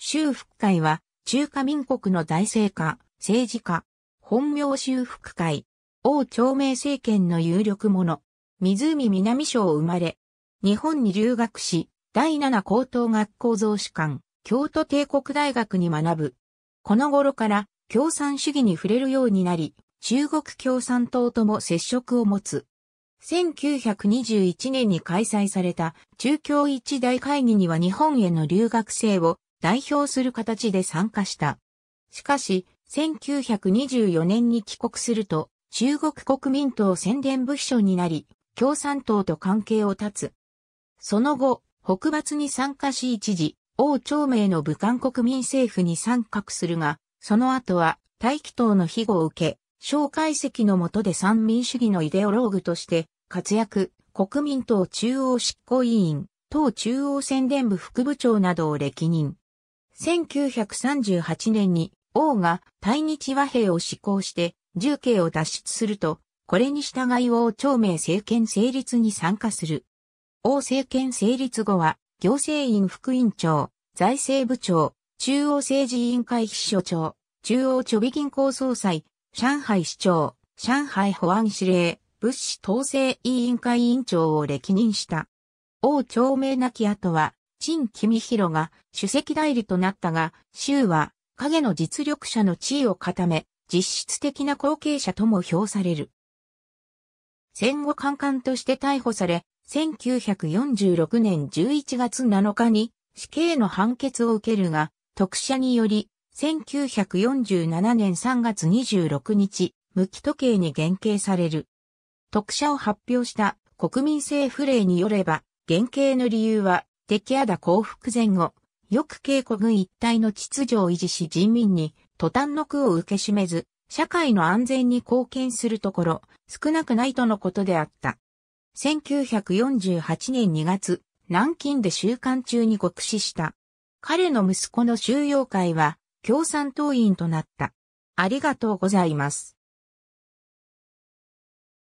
修復会は、中華民国の大政家、政治家、本名修復会、王朝明政権の有力者、湖南省生まれ、日本に留学し、第七高等学校増士官、京都帝国大学に学ぶ。この頃から共産主義に触れるようになり、中国共産党とも接触を持つ。1921年に開催された中共一大会議には日本への留学生を代表する形で参加した。しかし、1924年に帰国すると、中国国民党宣伝部秘書になり、共産党と関係を断つ。その後、北伐に参加し一時、王朝明の武漢国民政府に参画するが、その後は大気党の庇護を受け、蒋介石の下で三民主義のイデオローグとして活躍、国民党中央執行委員、党中央宣伝部副部長などを歴任。1938年に王が対日和平を施行して重慶を脱出すると、これに従い王朝明政権成立に参加する。王政権成立後は、行政院副院長、財政部長、中央政治委員会秘書長、中央貯備銀行総裁、上海市長、上海保安司令、物資統制委員会委員長を歴任した。王朝明なき後は、陳君広が主席代理となったが、周は影の実力者の地位を固め、実質的な後継者とも評される。戦後官官として逮捕され、1946年11月7日に死刑の判決を受けるが、特赦により、1947年3月26日、無期時計に減刑される。特赦を発表した国民政府令によれば、減刑の理由は敵やだ降伏前後、よく稽古軍一帯の秩序を維持し人民に途端の苦を受けしめず、社会の安全に貢献するところ、少なくないとのことであった。1948年2月、南京で週刊中に獄死した。彼の息子の収容会は共産党員となった。ありがとうございます。